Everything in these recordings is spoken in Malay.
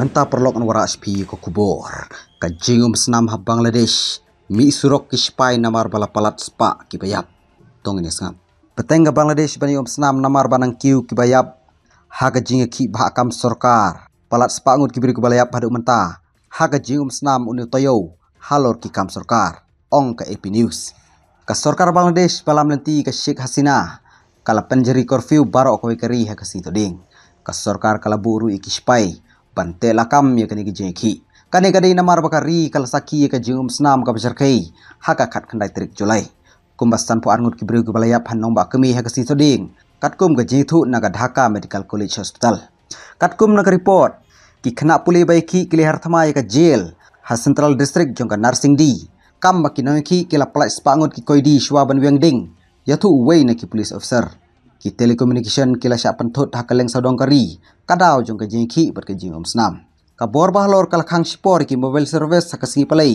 Menta perlokan wara SP ke kubur. Kajingum senam Bangladesh. Mi surok kishpai namar balapalat spa kibayap. Tong ini sengam. Petengga Bangladesh bani um senam namar banang kiu kibayap. Haga jingga ki ha bahakam sorkar. Palat spa ngut kibiri kubalayap pada menta. Haga jingum senam unu toyo. Halor kikam sorkar. Ong ke AP News. Ke sorkar Bangladesh balam nanti ke Sheikh Hasinah kala penjeri curfew baro ko kari ha kasi to ding ka sarkar kala buru ikispai pante lakam ye ya kani jeki kani kadai na mar bakari kala saki ye ya ka jum snam ka bajar kai ha ka khat khandai trik julai kumbasan po arngut ki bru ku balaya phan nomba kami ha kasi to ding katkum ga jithu na ga dhaka medical college hospital katkum na ka report ki khna puli bai ki kli hartama ye ya ka jail ha central district jong ka nursing di kam ba ki noy ki kila plat spangut ki koi di shwa ban wing ding ya tu uwei na ki police officer ki telecommunication ki la sha pan thot ha kaleng sadong kari kadao jong ka jing ki bat ka jing ums nam ka bor ba lor kal khang sipor ki mobile service ka singi palai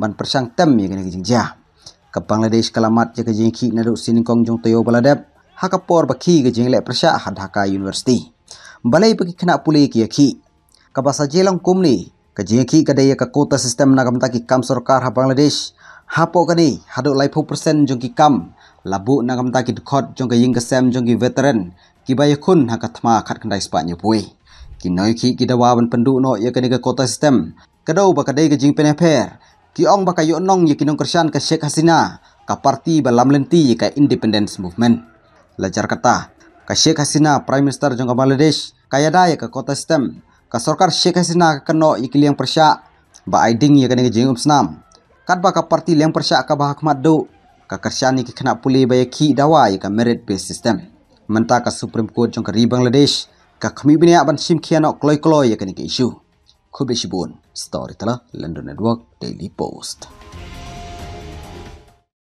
ban persang tem ye ka jing ja ka bangladesh kalamat ja ka jing ki na ru sin jong toyo baladep ha ka por ba ki ha ka jing le prasha ha dhaka university balai pa ki khna pule ki ya ki ka basa jelang kumni ya ka jing ki ka dai ka kota system na kam ta ki kam sarkar ha bangladesh hapo kani hadu life percent persen ki kam labu nagam ta kit khot jong ka ying ka sam jong ki veteran ki ba ye khun ha ka thma khat kan dai spa ni pui ki noi ki ki da wa ban pandu no ye ka ni ka kota system ka dau ba ka dai ka jing pe ne phe ki ong ba ka yo nong ye ki nong krishan ka shek hasina ka parti ba lam len ti ka independence movement la jar kata ka shek hasina prime minister jong ka bangladesh ka ya dai ka kota system ka sarkar shek hasina ka no ye ki liang prasha ba aiding ye ka ni ka jing upsnam kat ba ka parti liang prasha ka ba khmat do kakarsyani ki kena puli baya ki dawai ka merit based system menta ka supreme court jong ri bangladesh ka khmi bini a ban sim khiano kloi kloi ya kani ke issue khubeshi bun story tala london network daily post